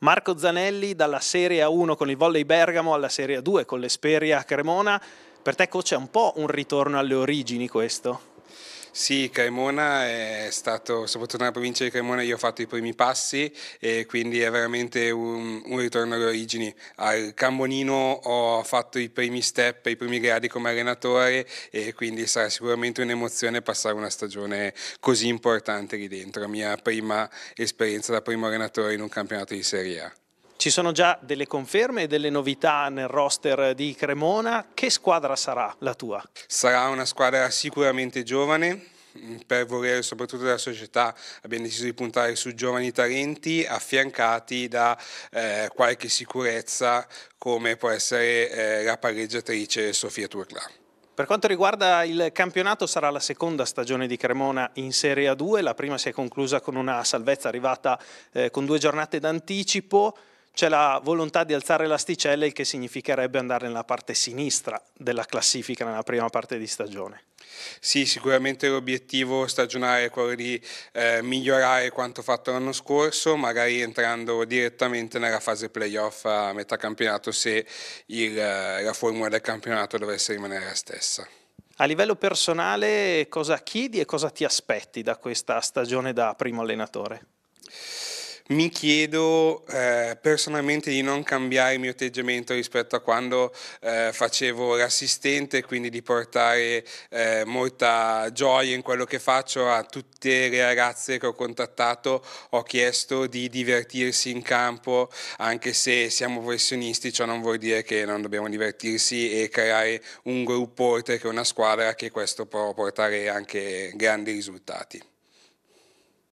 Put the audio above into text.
Marco Zanelli dalla Serie A1 con il Volley Bergamo alla Serie A2 con l'Esperia Cremona. Per te, coach, è un po' un ritorno alle origini questo? Sì, Cremona è stato, soprattutto nella provincia di Cremona io ho fatto i primi passi e quindi è veramente un, un ritorno alle origini. Al Cambonino ho fatto i primi step, i primi gradi come allenatore e quindi sarà sicuramente un'emozione passare una stagione così importante lì dentro, la mia prima esperienza da primo allenatore in un campionato di Serie A. Ci sono già delle conferme e delle novità nel roster di Cremona. Che squadra sarà la tua? Sarà una squadra sicuramente giovane, mm, per volere soprattutto della società abbiamo deciso di puntare su giovani talenti affiancati da eh, qualche sicurezza come può essere eh, la pareggiatrice Sofia Turclan. Per quanto riguarda il campionato sarà la seconda stagione di Cremona in Serie A2, la prima si è conclusa con una salvezza arrivata eh, con due giornate d'anticipo c'è la volontà di alzare l'asticella, il che significherebbe andare nella parte sinistra della classifica nella prima parte di stagione. Sì, sicuramente l'obiettivo stagionale è quello di eh, migliorare quanto fatto l'anno scorso, magari entrando direttamente nella fase playoff a metà campionato se il, eh, la formula del campionato dovesse rimanere la stessa. A livello personale cosa chiedi e cosa ti aspetti da questa stagione da primo allenatore? mi chiedo eh, personalmente di non cambiare il mio atteggiamento rispetto a quando eh, facevo l'assistente, quindi di portare eh, molta gioia in quello che faccio a tutte le ragazze che ho contattato, ho chiesto di divertirsi in campo, anche se siamo professionisti, ciò non vuol dire che non dobbiamo divertirsi e creare un gruppo oltre che una squadra che questo può portare anche grandi risultati.